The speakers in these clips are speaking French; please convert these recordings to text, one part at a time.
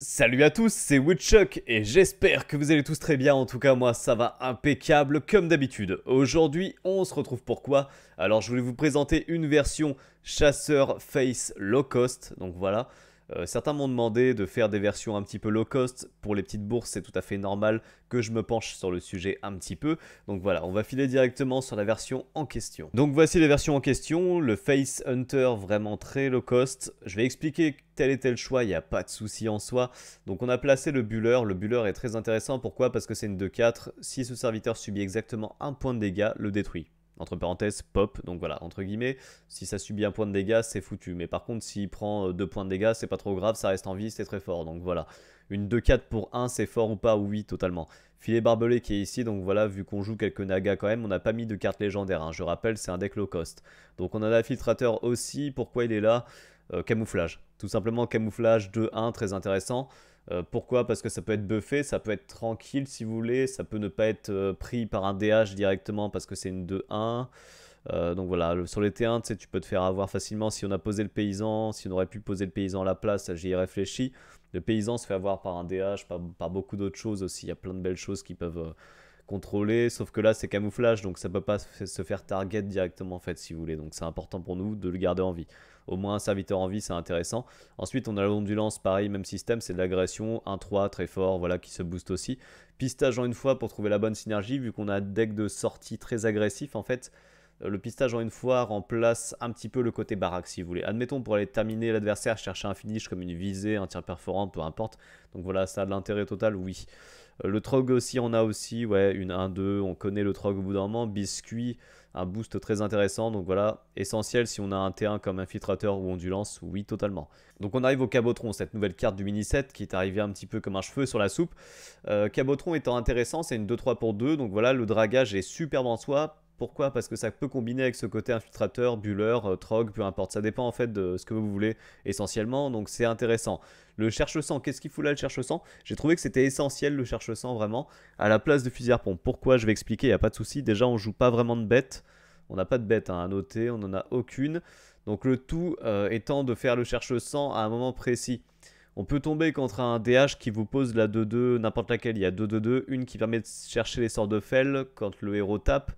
Salut à tous, c'est Woodchuck et j'espère que vous allez tous très bien, en tout cas moi ça va impeccable comme d'habitude. Aujourd'hui on se retrouve pourquoi Alors je voulais vous présenter une version chasseur face low cost, donc voilà. Euh, certains m'ont demandé de faire des versions un petit peu low cost. Pour les petites bourses, c'est tout à fait normal que je me penche sur le sujet un petit peu. Donc voilà, on va filer directement sur la version en question. Donc voici les versions en question. Le Face Hunter, vraiment très low cost. Je vais expliquer tel et tel choix, il n'y a pas de souci en soi. Donc on a placé le buller. Le buller est très intéressant. Pourquoi Parce que c'est une 2-4. Si ce serviteur subit exactement un point de dégâts, le détruit entre parenthèses, pop, donc voilà, entre guillemets, si ça subit un point de dégâts, c'est foutu. Mais par contre, s'il prend euh, deux points de dégâts, c'est pas trop grave, ça reste en vie, c'est très fort. Donc voilà, une 2-4 pour 1, c'est fort ou pas Oui, totalement. Filet barbelé qui est ici, donc voilà, vu qu'on joue quelques nagas quand même, on n'a pas mis de carte légendaire. Hein. Je rappelle, c'est un deck low cost. Donc on a l'infiltrateur aussi, pourquoi il est là euh, Camouflage. Tout simplement, camouflage 2-1, très intéressant. Euh, pourquoi Parce que ça peut être buffé, ça peut être tranquille si vous voulez, ça peut ne pas être euh, pris par un DH directement parce que c'est une 2-1. Euh, donc voilà, sur les T1, tu peux te faire avoir facilement. Si on a posé le paysan, si on aurait pu poser le paysan à la place, j'y ai réfléchi. Le paysan se fait avoir par un DH, par beaucoup d'autres choses aussi. Il y a plein de belles choses qui peuvent, Contrôler, sauf que là c'est camouflage, donc ça peut pas se faire target directement en fait si vous voulez. Donc c'est important pour nous de le garder en vie. Au moins un serviteur en vie, c'est intéressant. Ensuite, on a l'ondulance, pareil, même système, c'est de l'agression, 1-3 très fort, voilà, qui se booste aussi. Pistage en une fois pour trouver la bonne synergie, vu qu'on a un deck de sortie très agressif en fait. Euh, le pistage en une fois remplace un petit peu le côté baraque si vous voulez. Admettons pour aller terminer l'adversaire, chercher un finish comme une visée, un tir perforant, peu importe. Donc voilà, ça a de l'intérêt total, oui. Euh, le Trog aussi, on a aussi, ouais, une 1-2, on connaît le Trog au bout d'un moment. Biscuit, un boost très intéressant. Donc voilà, essentiel si on a un T1 comme infiltrateur ou ondulance, oui totalement. Donc on arrive au Cabotron, cette nouvelle carte du mini set qui est arrivée un petit peu comme un cheveu sur la soupe. Euh, Cabotron étant intéressant, c'est une 2-3 pour 2, donc voilà, le dragage est superbe en soi. Pourquoi Parce que ça peut combiner avec ce côté infiltrateur, bulleur, euh, trog, peu importe. Ça dépend en fait de ce que vous voulez essentiellement, donc c'est intéressant. Le cherche-sang, qu'est-ce qu'il fout là le cherche-sang J'ai trouvé que c'était essentiel le cherche-sang vraiment, à la place de fusil à pompe. Pourquoi Je vais expliquer, il n'y a pas de souci. Déjà, on joue pas vraiment de bête. On n'a pas de bête hein, à noter, on n'en a aucune. Donc le tout euh, étant de faire le cherche-sang à un moment précis. On peut tomber contre un DH qui vous pose la 2-2, n'importe laquelle. Il y a 2-2-2, une qui permet de chercher les sorts de Fell quand le héros tape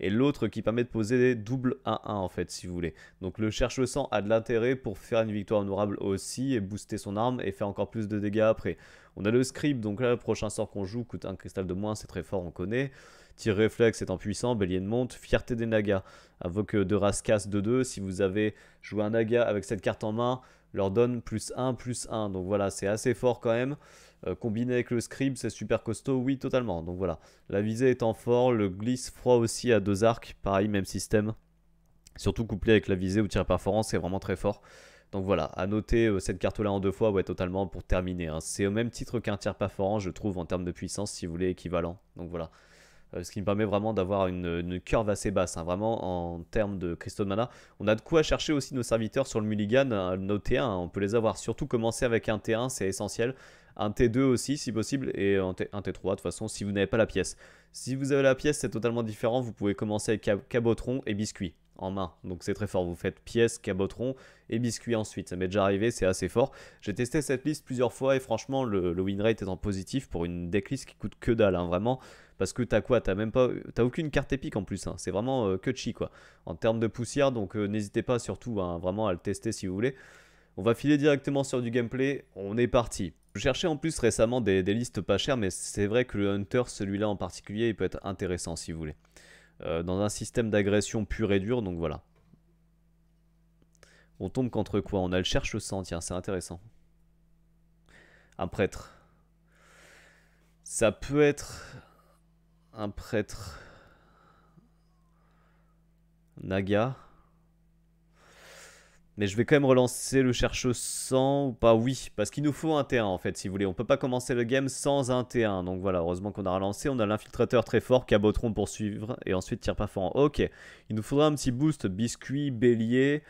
et l'autre qui permet de poser des doubles 1-1 en fait si vous voulez. Donc le cherche sang a de l'intérêt pour faire une victoire honorable aussi et booster son arme et faire encore plus de dégâts après. On a le script, donc là le prochain sort qu'on joue coûte un cristal de moins, c'est très fort, on connaît. Tir réflexe étant puissant, bélier de monte, fierté des nagas. avoc euh, de rascasse 2-2, si vous avez joué un naga avec cette carte en main, leur donne plus 1, plus 1. Donc voilà, c'est assez fort quand même. Euh, combiné avec le scribe, c'est super costaud, oui, totalement. Donc voilà, la visée étant fort, le glisse froid aussi à deux arcs, pareil, même système. Surtout couplé avec la visée ou tir performance, c'est vraiment très fort. Donc voilà, à noter euh, cette carte-là en deux fois, ouais, totalement pour terminer. Hein. C'est au même titre qu'un tir perforant, je trouve, en termes de puissance, si vous voulez, équivalent. Donc voilà. Euh, ce qui me permet vraiment d'avoir une, une, curve assez basse, hein. vraiment en termes de cristaux de mana. On a de quoi chercher aussi nos serviteurs sur le mulligan, hein, nos T1, on peut les avoir. Surtout commencer avec un T1, c'est essentiel un T2 aussi si possible, et un, T, 3 de toute façon si vous n'avez pas la pièce. Si vous avez la pièce, c'est totalement différent, vous pouvez commencer avec cabotron et biscuit en main. Donc c'est très fort, vous faites pièce, cabotron et biscuit ensuite. Ça m'est déjà arrivé, c'est assez fort. J'ai testé cette liste plusieurs fois et franchement le, winrate win rate en positif pour une decklist qui coûte que dalle, hein, vraiment. Parce que t'as quoi T'as même pas, t'as aucune carte épique en plus. Hein. C'est vraiment euh, que chi quoi. En termes de poussière, donc euh, n'hésitez pas surtout hein, vraiment à le tester si vous voulez. On va filer directement sur du gameplay. On est parti. Je cherchais en plus récemment des, listes pas chères, mais c'est vrai que le Hunter, celui-là en particulier, il peut être intéressant si vous voulez. Euh, dans un système d'agression pur et dur, donc voilà. On tombe contre quoi On a le cherche sang, tiens, c'est intéressant. Un prêtre. Ça peut être un prêtre Naga. Mais je vais quand même relancer le chercheur sans ou pas Oui, parce qu'il nous faut un T1 en fait, si vous voulez. On peut pas commencer le game sans un T1. Donc voilà, heureusement qu'on a relancé. On a l'infiltrateur très fort, Cabotron pour suivre. Et ensuite, tire pas fort. Ok, il nous faudra un petit boost, biscuit, bélier.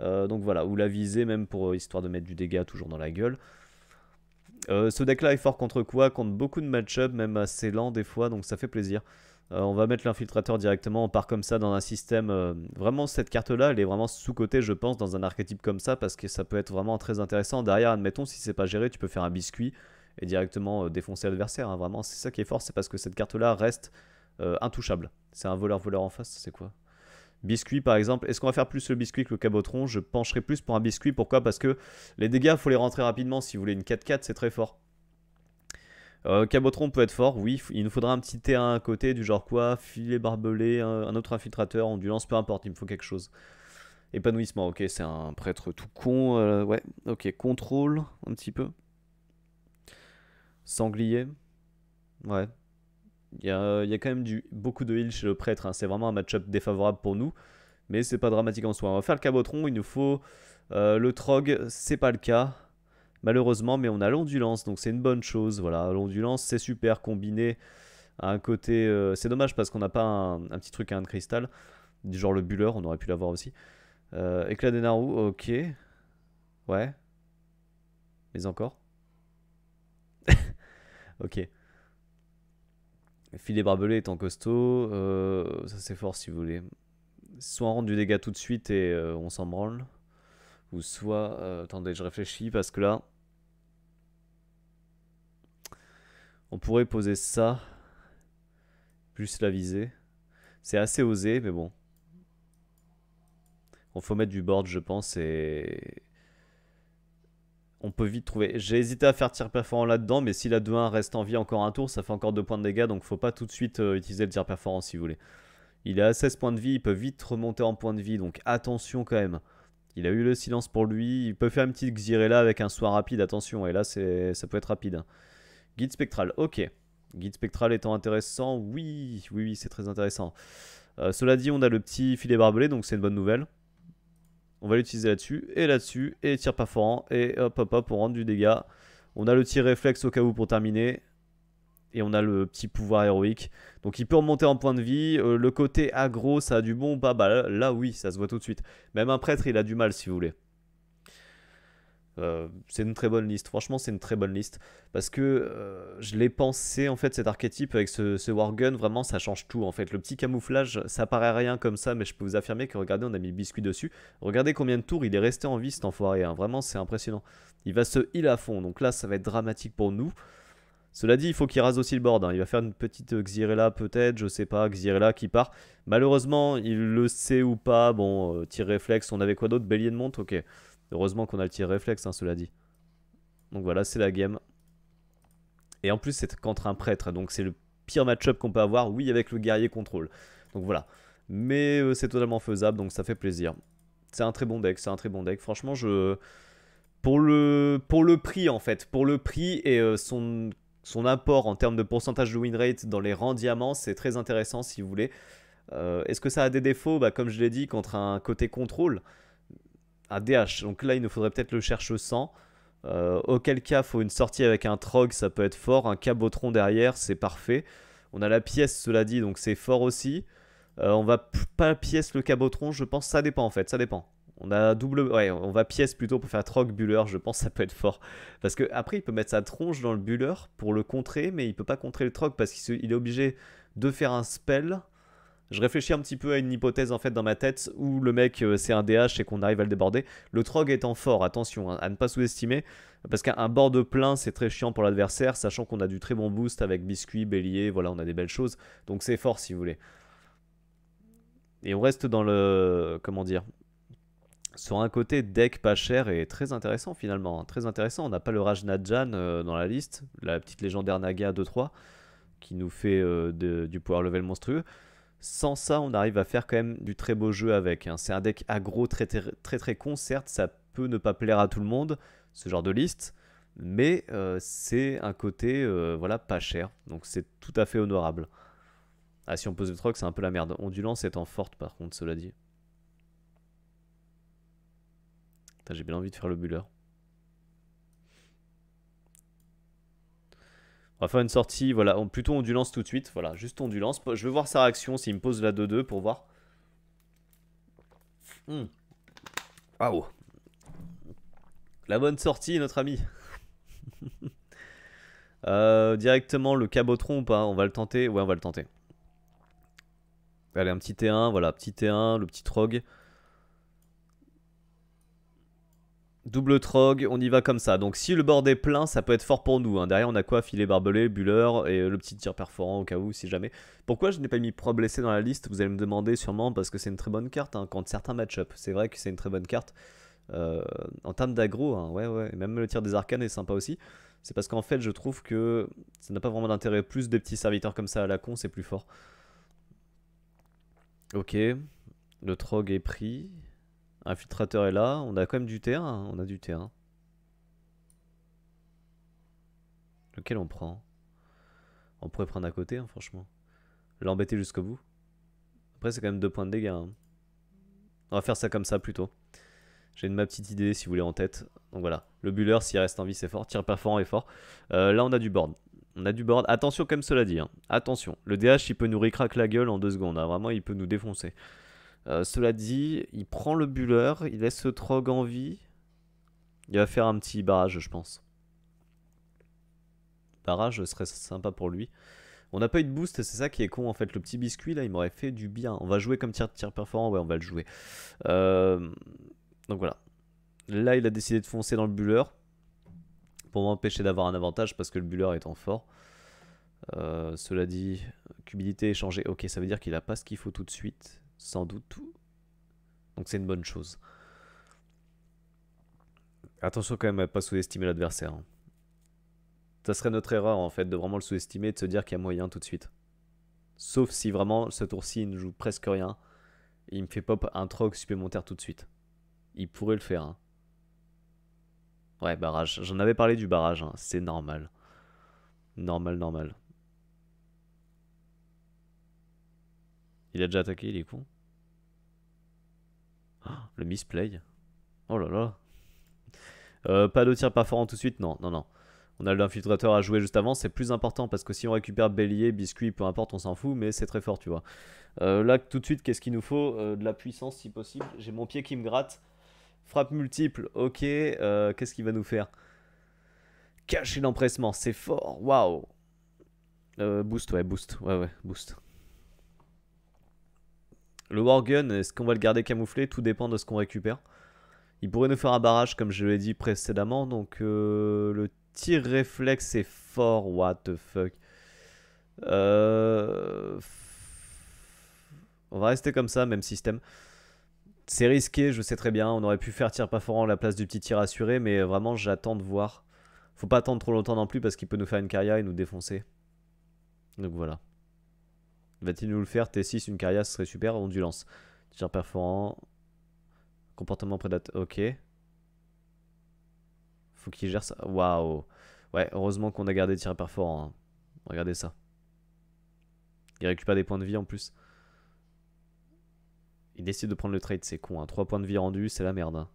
Euh, donc voilà, ou la visée même pour euh, histoire de mettre du dégât toujours dans la gueule. Euh, ce deck là est fort contre quoi Contre beaucoup de match-up, même assez lent des fois, donc ça fait plaisir. Euh, on va mettre l'infiltrateur directement, on part comme ça dans un système. Euh, vraiment, cette carte-là, elle est vraiment sous-cotée, je pense, dans un archétype comme ça, parce que ça peut être vraiment très intéressant. Derrière, admettons, si c'est pas géré, tu peux faire un biscuit et directement euh, défoncer l'adversaire. Hein. vraiment, c'est ça qui est fort, c'est parce que cette carte-là reste intouchable. C'est un voleur-voleur en face, c'est quoi Biscuit par exemple, est-ce qu'on va faire plus le biscuit que le cabotron Je pencherai plus pour un biscuit, pourquoi Parce que les dégâts, faut les rentrer rapidement. Si vous voulez une 4-4, c'est très fort. Euh, cabotron peut être fort, oui. Il nous faudra un petit terrain à côté, du genre quoi Filet barbelé, un, autre infiltrateur, ondulance, peu importe, il me faut quelque chose. Épanouissement, ok, c'est un prêtre tout con. Euh, ouais, ok, contrôle, un petit peu. Sanglier, ouais. Il y a, quand même du, beaucoup de heal chez le prêtre, hein, c'est vraiment un match-up défavorable pour nous. Mais c'est pas dramatique en soi. On va faire le cabotron, il nous faut euh, le trog, c'est pas le cas malheureusement, mais on a l'ondulance, donc c'est une bonne chose. Voilà, l'ondulance, c'est super combiné à un côté. Euh, c'est dommage parce qu'on n'a pas un, petit truc à un cristal, du genre le bulleur, on aurait pu l'avoir aussi. Euh, éclat des narus, ok. Ouais. Mais encore. ok. Filet barbelé étant costaud, euh, ça c'est fort si vous voulez. Soit on rend du dégât tout de suite et on s'en branle. Ou soit... Euh, attendez, je réfléchis parce que là... On pourrait poser ça. Plus la visée. C'est assez osé, mais bon. On faut mettre du board, je pense, et... On peut vite trouver. J'ai hésité à faire tir perforant là-dedans, mais si la 2-1 reste en vie encore un tour, ça fait encore 2 points de dégâts, donc faut pas tout de suite euh, utiliser le tir perforant si vous voulez. Il est à 16 points de vie, il peut vite remonter en points de vie, donc attention quand même. Il a eu le silence pour lui. Il peut faire une petite Xirella avec un soin rapide, attention. Et là, ça peut être rapide. Hein. Guide spectral, ok. Guide spectral étant intéressant, oui, oui, oui, c'est très intéressant. Euh, cela dit, on a le petit filet barbelé, donc c'est une bonne nouvelle. On va l'utiliser là-dessus, et là-dessus, et tire pas fort. Hein, et hop, hop, hop, on rentre du dégât. On a le tir réflexe au cas où pour terminer et on a le petit pouvoir héroïque. Donc il peut remonter en point de vie. Euh, le côté aggro, ça a du bon ou pas bah, là, oui, ça se voit tout de suite. Même un prêtre, il a du mal si vous voulez. Euh, c'est une très bonne liste, franchement c'est une très bonne liste parce que euh, je l'ai pensé en fait cet archétype avec ce, ce, Wargun vraiment ça change tout en fait le petit camouflage ça paraît rien comme ça mais je peux vous affirmer que regardez on a mis le biscuit dessus regardez combien de tours il est resté en vie cet enfoiré hein. vraiment c'est impressionnant il va se heal à fond donc là ça va être dramatique pour nous cela dit, il faut qu'il rase aussi le board. Hein. Il va faire une petite euh, Xirella peut-être, je sais pas, Xirella qui part. Malheureusement, il le sait ou pas. Bon, euh, tir réflexe, on avait quoi d'autre Bélier de montre ok. Heureusement qu'on a le tir réflexe, hein, cela dit. Donc voilà, c'est la game. Et en plus, c'est contre un prêtre, donc c'est le pire match-up qu'on peut avoir, oui, avec le guerrier contrôle. Donc voilà. Mais euh, c'est totalement faisable, donc ça fait plaisir. C'est un très bon deck, c'est un très bon deck. Franchement, je... Pour le, pour le prix, en fait. Pour le prix et son son apport en termes de pourcentage de win rate dans les rangs diamants, c'est très intéressant si vous voulez. Euh, est-ce que ça a des défauts bah, Comme je l'ai dit, contre un côté contrôle, un DH. Donc là, il nous faudrait peut-être le cherche 100. Euh, auquel cas, faut une sortie avec un trog, ça peut être fort. Un cabotron derrière, c'est parfait. On a la pièce, cela dit, donc c'est fort aussi. On euh, on va pas pièce le cabotron, je pense, ça dépend en fait, ça dépend. On a double. Ouais, on va pièce plutôt pour faire trog, buller, je pense que ça peut être fort. Parce que après, il peut mettre sa tronche dans le buller pour le contrer, mais il peut pas contrer le trog parce qu'il est obligé de faire un spell. Je réfléchis un petit peu à une hypothèse en fait dans ma tête où le mec euh, c'est un DH et qu'on arrive à le déborder. Le Trog étant fort, attention hein, à ne pas sous-estimer, parce qu'un bord de plein c'est très chiant pour l'adversaire, sachant qu'on a du très bon boost avec biscuit, bélier, voilà on a des belles choses, donc c'est fort si vous voulez. Et on reste dans le... comment dire sur un côté deck pas cher et très intéressant finalement. Hein. Très intéressant. On n'a pas le Raj euh, dans la liste, la petite légendaire Naga 2-3 qui nous fait euh, du power level monstrueux. Sans ça, on arrive à faire quand même du très beau jeu avec. Hein. C'est un deck aggro très très, très con, certes, ça peut ne pas plaire à tout le monde, ce genre de liste, mais euh, c'est un côté voilà pas cher, donc c'est tout à fait honorable. Ah, si on pose le troc, c'est un peu la merde. Ondulance étant forte par contre, cela dit. J'ai bien envie de faire le buller. On va faire une sortie, voilà, on, plutôt ondulance tout de suite, voilà, juste ondulance. Je veux voir sa réaction s'il me pose la 2-2 pour voir. Hmm. Waouh La bonne sortie, notre ami. Euh, directement le cabotron ou pas On va le tenter Ouais, on va le tenter. Allez, un petit T1, voilà, petit T1, le petit Rogue. Double trog, on y va comme ça. Donc si le board est plein, ça peut être fort pour nous. Hein. Derrière, on a quoi Filet barbelé, bulleur et le petit tir perforant au cas où, si jamais. Pourquoi je n'ai pas mis pro blessé dans la liste Vous allez me demander sûrement parce que c'est une très bonne carte hein, contre certains match-up. C'est vrai que c'est une très bonne carte. Euh, en termes d'aggro, hein. ouais, ouais. même le tir des arcanes est sympa aussi. C'est parce qu'en fait, je trouve que ça n'a pas vraiment d'intérêt. Plus des petits serviteurs comme ça à la con, c'est plus fort. Ok. Le trog est pris. Infiltrateur est là. On a quand même du terrain. Hein, on a du terrain. Lequel on prend On pourrait prendre à côté, hein, franchement. L'embêter jusqu'au bout. Après, c'est quand même deux points de dégâts. Hein. On va faire ça comme ça plutôt. J'ai ma petite idée si vous voulez en tête. Donc voilà. Le buller, s'il reste en vie, c'est fort. pas fort est fort. Euh, là, on a du board. On a du board. Attention, comme cela dit. Attention. Le DH, il peut nous ricrac la gueule en deux secondes. Vraiment, il peut nous défoncer. Euh, cela dit, il prend le buller, il laisse ce Trog en vie. Il va faire un petit barrage, je pense. Barrage serait sympa pour lui. On n'a pas eu de boost, c'est ça qui est con en fait. Le petit biscuit là, il m'aurait fait du bien. On va jouer comme tir tir performant, ouais, on va le jouer. Euh, donc voilà. Là, il a décidé de foncer dans le buller pour m'empêcher d'avoir un avantage parce que le buller étant fort. Euh, cela dit, cubilité échangée. Ok, ça veut dire qu'il a pas ce qu'il faut tout de suite sans doute tout. Donc c'est une bonne chose. Attention quand même à pas sous-estimer l'adversaire. Hein. Ça serait notre erreur en fait de vraiment le sous-estimer et de se dire qu'il y a moyen tout de suite. Sauf si vraiment ce tour-ci il ne joue presque rien il me fait pop un troc supplémentaire tout de suite. Il pourrait le faire. Hein. Ouais, barrage. J'en avais parlé du barrage, hein. c'est normal. Normal, normal. Il a déjà attaqué, il est con. Ah, le misplay. Oh là là. Euh, pas de tir en tout de suite, non, non, non. On a l'infiltrateur à jouer juste avant, c'est plus important parce que si on récupère bélier, biscuit, peu importe, on s'en fout, mais c'est très fort, tu vois. Euh, là, tout de suite, qu'est-ce qu'il nous faut euh, De la puissance si possible. J'ai mon pied qui me gratte. Frappe multiple, ok. qu'est-ce qu'il va nous faire Cacher l'empressement, c'est fort, waouh. boost, ouais, boost, ouais, ouais, boost. Le Wargun, est-ce qu'on va le garder camouflé Tout dépend de ce qu'on récupère. Il pourrait nous faire un barrage, comme je l'ai dit précédemment. Donc, euh, le tir réflexe est fort. What the fuck euh, On va rester comme ça, même système. C'est risqué, je sais très bien. On aurait pu faire tir pas fort à la place du petit tir assuré, mais vraiment, j'attends de voir. Faut pas attendre trop longtemps non plus, parce qu'il peut nous faire une carrière et nous défoncer. Donc voilà. Va-t-il nous le faire T6, une carrière, ce serait super. Ondulance. Tir perforant. Comportement prédateur. Ok. Faut qu'il gère ça. Waouh. Ouais, heureusement qu'on a gardé tir perforant. Hein. Regardez ça. Il récupère des points de vie en plus. Il décide de prendre le trade, c'est con. Hein. Trois 3 points de vie rendus, c'est la merde. Hein.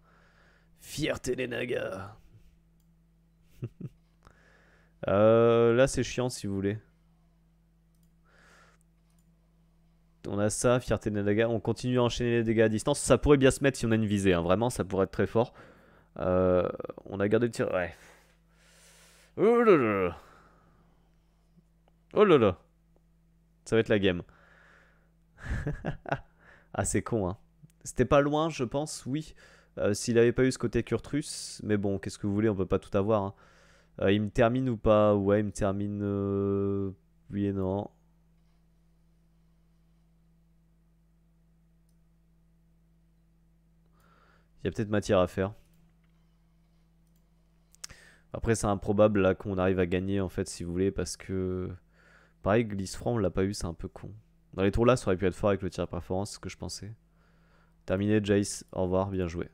Fierté des nagas. Euh, là, c'est chiant si vous voulez. on a ça, fierté des dégâts. On continue à enchaîner les dégâts à distance. Ça pourrait bien se mettre si on a une visée. Hein, vraiment, ça pourrait être très fort. Euh, on a gardé le tir. Ouais. Oh là là. Oh là là. Ça va être la game. ah, c'est con, hein. C'était pas loin, je pense, oui. Euh, s'il avait pas eu ce côté Kurtrus. Mais bon, qu'est-ce que vous voulez, on peut pas tout avoir. Hein. Euh, il me termine ou pas Ouais, il me termine Il y a peut-être matière à faire. Après, c'est improbable là qu'on arrive à gagner en fait, si vous voulez, parce que pareil, glisse franc, on l'a pas eu, c'est un peu con. Dans les tours là, ça aurait pu être fort avec le tir à performance, ce que je pensais. Terminé, Jace, au revoir, bien joué.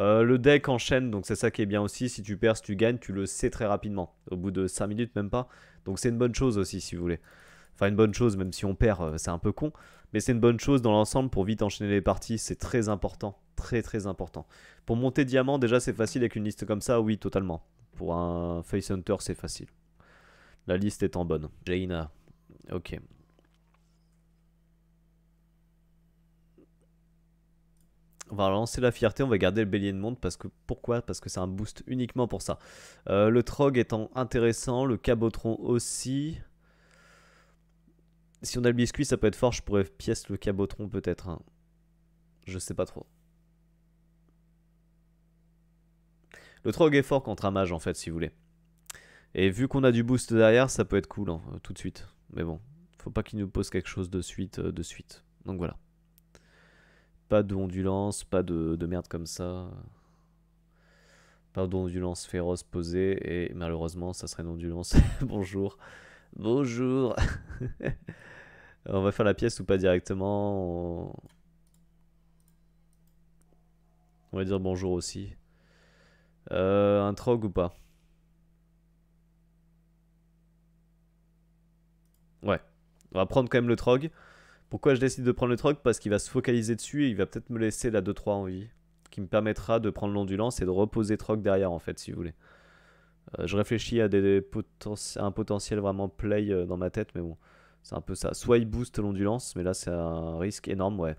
Euh, le deck enchaîne, donc c'est ça qui est bien aussi. Si tu perds, si tu gagnes, tu le sais très rapidement. Au bout de 5 minutes, même pas. Donc c'est une bonne chose aussi, si vous voulez. Enfin, une bonne chose, même si on perd, euh, c'est un peu con. Mais c'est une bonne chose dans l'ensemble pour vite enchaîner les parties, c'est très important, très très important. Pour monter diamant, déjà c'est facile avec une liste comme ça, oui totalement. Pour un face hunter, c'est facile. La liste étant bonne. Jaina, ok. On va lancer la fierté, on va garder le bélier de monde parce que pourquoi Parce que c'est un boost uniquement pour ça. Euh, le trog étant intéressant, le cabotron aussi. Si on a le biscuit, ça peut être fort. Je pourrais pièce le cabotron peut-être. Hein. Je sais pas trop. Le trog est fort contre un mage en fait, si vous voulez. Et vu qu'on a du boost derrière, ça peut être cool hein, tout de suite. Mais bon, faut pas qu'il nous pose quelque chose de suite, euh, de suite. Donc voilà. Pas d'ondulance, pas de, de, merde comme ça. Pas d'ondulance féroce posée. Et malheureusement, ça serait une ondulance. Bonjour. Bonjour. on va faire la pièce ou pas directement. On... va dire bonjour aussi. Euh, un trog ou pas Ouais. On va prendre quand même le trog. Pourquoi je décide de prendre le trog Parce qu'il va se focaliser dessus et il va peut-être me laisser la 2-3 en vie. Qui me permettra de prendre l'ondulance et de reposer trog derrière en fait si vous voulez. Euh, je réfléchis à, des, un potentiel vraiment play euh, dans ma tête, mais bon, c'est un peu ça. Soit il booste l'ondulance, mais là c'est un risque énorme, ouais.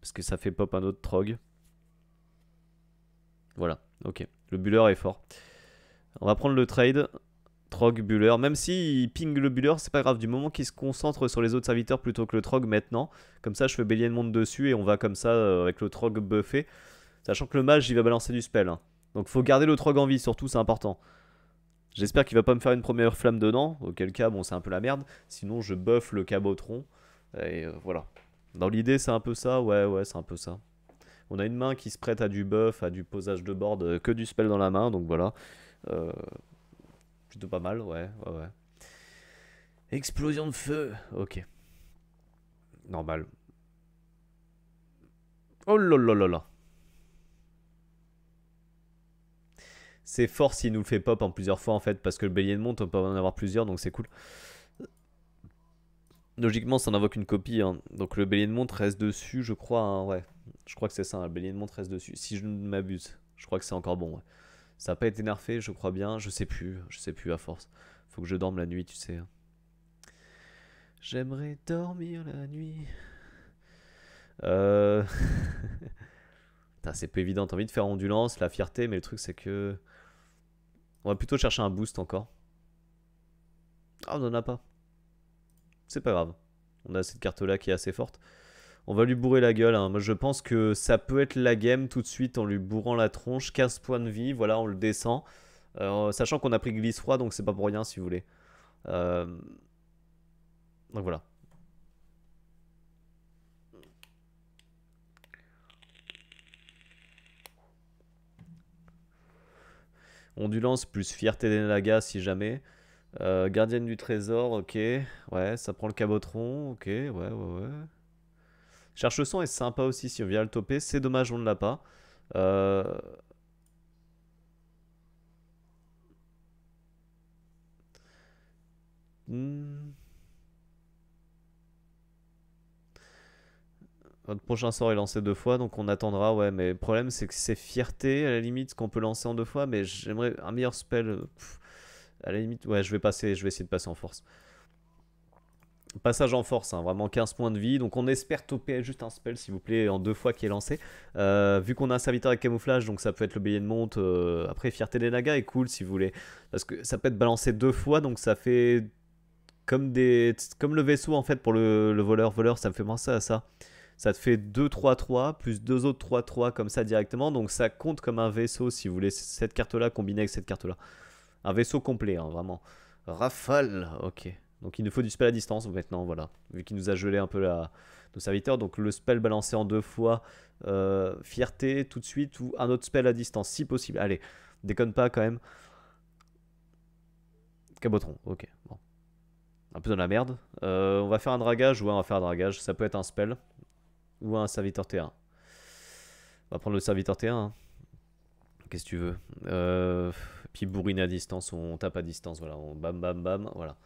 Parce que ça fait pop un autre trog. Voilà, ok. Le buller est fort. On va prendre le trade. Trog, buller. Même s'il ping le buller, c'est pas grave. Du moment qu'il se concentre sur les autres serviteurs plutôt que le trog maintenant. Comme ça, je fais bélier le monde dessus et on va comme ça euh, avec le trog buffé. Sachant que le mage, il va balancer du spell. Donc hein. Donc faut garder le trog en vie, surtout, c'est important. J'espère qu'il va pas me faire une première flamme dedans, auquel cas, bon, c'est un peu la merde. Sinon, je buff le cabotron. Et euh, voilà. Dans l'idée, c'est un peu ça, ouais, ouais, c'est un peu ça. On a une main qui se prête à du buff, à du posage de board, euh, que du spell dans la main, donc voilà. Euh, plutôt pas mal, ouais, ouais, ouais. Explosion de feu, ok. Normal. Oh là là là là. C'est fort s'il nous le fait pop en plusieurs fois en fait, parce que le bélier de montre on peut en avoir plusieurs, donc c'est cool. Logiquement, ça n'invoque une copie, hein. donc le bélier de montre reste dessus, je crois, hein, ouais. Je crois que c'est ça, hein, le bélier de montre reste dessus, si je ne m'abuse. Je crois que c'est encore bon, Ça n'a pas été nerfé, je crois bien, je sais plus, je sais plus à force. Faut que je dorme la nuit, tu sais. J'aimerais dormir la nuit. Euh... c'est peu évident, t'as envie de faire ondulance, la fierté, mais le truc c'est que... On va plutôt chercher un boost encore. Ah, on n'en a pas. C'est pas grave. On a cette carte-là qui est assez forte. On va lui bourrer la gueule. Hein. Moi, je pense que ça peut être la game tout de suite en lui bourrant la tronche. 15 points de vie, voilà, on le descend. Euh, sachant qu'on a pris glisse froid, donc c'est pas pour rien si vous voulez. Euh, donc voilà. Ondulance plus Fierté des Nagas si jamais. Euh, gardienne du trésor, ok. Ouais, ça prend le cabotron, ok, ouais, ouais, ouais. Cherche sang est sympa aussi si on vient le topper. C'est dommage, on ne l'a pas. Euh, hmm. Notre prochain sort est lancé deux fois, donc on attendra, ouais. Mais le problème, c'est que c'est fierté, à la limite, qu'on peut lancer en deux fois. Mais j'aimerais un meilleur spell. à la limite, ouais, je vais passer, je vais essayer de passer en force. Passage en force, hein, vraiment 15 points de vie. Donc on espère toper juste un spell, s'il vous plaît, en deux fois qui est lancé. Euh, vu qu'on a un serviteur avec camouflage, donc ça peut être le billet de monte. Euh, après, fierté des nagas est cool, si vous voulez. Parce que ça peut être balancé deux fois, donc ça fait comme des comme le vaisseau en fait pour le, le voleur voleur ça me fait penser à ça ça te fait 2-3-3, plus deux autres 3-3 comme ça directement. Donc ça compte comme un vaisseau, si vous voulez, cette carte-là combinée avec cette carte-là. Un vaisseau complet, hein, vraiment. Rafale, ok. Donc il nous faut du spell à distance maintenant, voilà. Vu qu'il nous a gelé un peu nos serviteurs. Donc le spell balancé en deux fois, euh, fierté tout de suite, ou un autre spell à distance, si possible. Allez, déconne pas quand même. Cabotron, ok, bon. Un peu dans la merde. Euh, on va faire un dragage, ou on va faire un dragage. Ça peut être un spell, ou un serviteur T1 On va prendre le serviteur T1. Hein. Qu'est-ce que tu veux euh, Puis bourrine à distance, on tape à distance, voilà, on bam bam bam, voilà.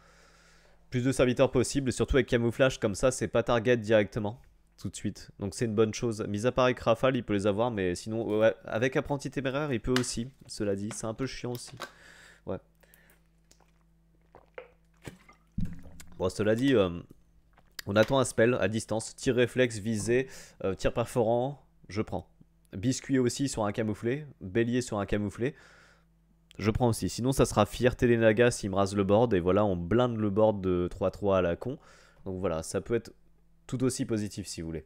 Plus de serviteurs possible, surtout avec camouflage, comme ça c'est pas target directement, tout de suite. Donc c'est une bonne chose. Mis à part avec Rafale, il peut les avoir, mais sinon, avec apprenti téméraire, il peut aussi, cela dit. C'est un peu chiant aussi. Ouais. Bon, cela dit, euh, on attend un spell à distance, tir réflexe, visé, euh, tir perforant, je prends. Biscuit aussi sur un camouflé, bélier sur un camouflé, je prends aussi. Sinon ça sera Fierté des Nagas s'il me rase le board, et voilà, on blinde le board de 3-3 à la con. Donc voilà, ça peut être tout aussi positif si vous voulez.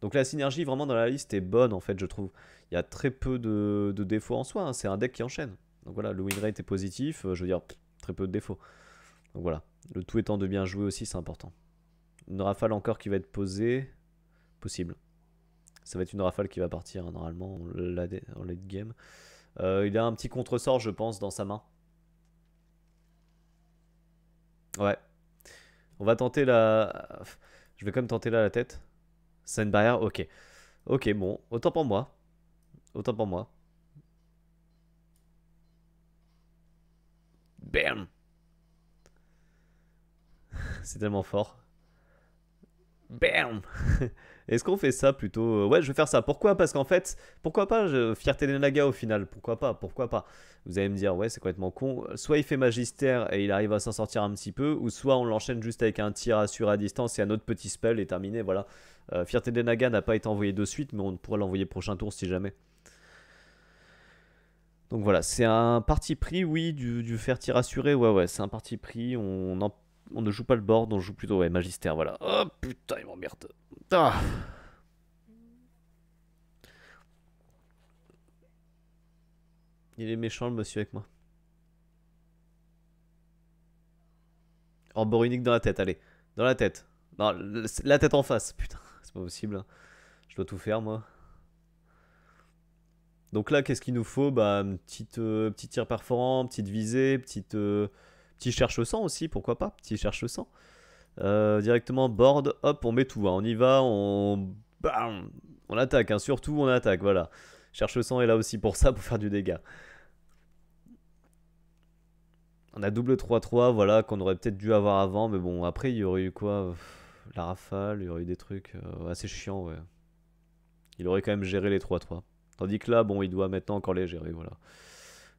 Donc la synergie vraiment dans la liste est bonne en fait je trouve. Il y a très peu de, défauts en soi, hein. c'est un deck qui enchaîne. Donc voilà, le win rate est positif, euh, je veux dire, très peu de défauts. Donc voilà, le tout étant de bien jouer aussi c'est important. Une rafale encore qui va être posée. Possible. Ça va être une rafale qui va partir hein, normalement en late game. Euh, il a un petit contresort, je pense, dans sa main. Ouais. On va tenter la... Je vais quand même tenter là la tête. C'est une barrière Ok. Ok, bon. Autant pour moi. Autant pour moi. Bam C'est tellement fort. Bam Est-ce qu'on fait ça plutôt euh, Ouais, je vais faire ça. Pourquoi Parce qu'en fait, pourquoi pas je... Fierté des Naga au final Pourquoi pas Pourquoi pas Vous allez me dire, ouais, c'est complètement con. Soit il fait magistère et il arrive à s'en sortir un petit peu, ou soit on l'enchaîne juste avec un tir assuré à distance et un autre petit spell et terminé, voilà. Euh, fierté des Naga n'a pas été envoyé de suite, mais on pourrait l'envoyer prochain tour si jamais. Donc voilà, c'est un parti pris, oui, du, du faire tir assuré, ouais, ouais, c'est un parti pris, on en on ne joue pas le board, on joue plutôt ouais, magistère, voilà. Oh putain, il m'emmerde. Ah. Il est méchant le monsieur avec moi. bord unique dans la tête, allez. Dans la tête. Non, la tête en face, putain, c'est pas possible. Hein. Je dois tout faire moi. Donc là, qu'est-ce qu'il nous faut Bah, petite, euh, petit tir perforant, petite visée, petite... Euh, Petit cherche sang aussi, pourquoi pas Petit cherche sang. Euh, directement board, hop, on met tout. Hein. On y va, on. on attaque, hein. surtout on attaque, voilà. Cherche sang est là aussi pour ça, pour faire du dégât. On a double 3-3, voilà, qu'on aurait peut-être dû avoir avant, mais bon, après, il y aurait eu quoi La rafale, il y aurait eu des trucs euh, assez chiants, ouais. Il aurait quand même géré les 3-3. Tandis que là, bon, il doit maintenant encore les gérer, voilà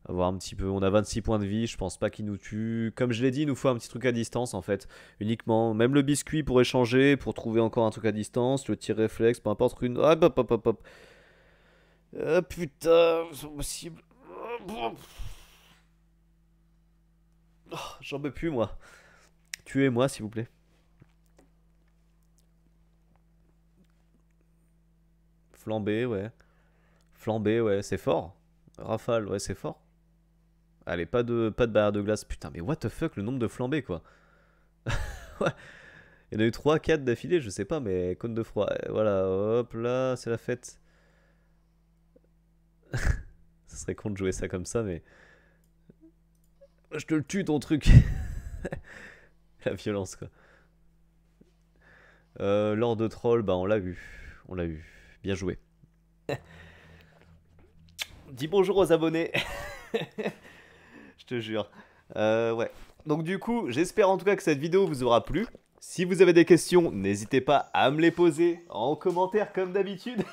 avoir un petit peu. On a 26 points de vie, je pense pas qu'il nous tue. Comme je l'ai dit, il nous faut un petit truc à distance en fait, uniquement. Même le biscuit pour échanger, pour trouver encore un truc à distance, le tir réflexe, peu importe une. Hop hop hop hop hop. Ah putain, c'est impossible. Oh, j'en peux plus moi. Tuez-moi s'il vous plaît. Flambé, ouais. Flambé, ouais, c'est fort. Rafale, ouais, c'est fort. Allez, pas de, pas de barrière de glace. Putain, mais what the fuck, le nombre de flambées, quoi. Il y en a eu 3, 4 d'affilée, je sais pas, mais cône de froid. Euh, voilà, hop là, c'est la fête. Ça serait con de jouer ça comme ça, mais. Je te le tue ton truc. la violence, quoi. Euh, Lord de Troll, bah on l'a vu, On l'a vu, Bien joué. Dis bonjour aux abonnés te jure. Euh, ouais. Donc du coup, j'espère en tout cas que cette vidéo vous aura plu. Si vous avez des questions, n'hésitez pas à me les poser en commentaire comme d'habitude.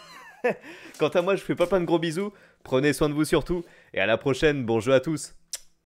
Quant à moi, je fais pas plein de gros bisous. Prenez soin de vous surtout. Et à la prochaine, bon jeu à tous.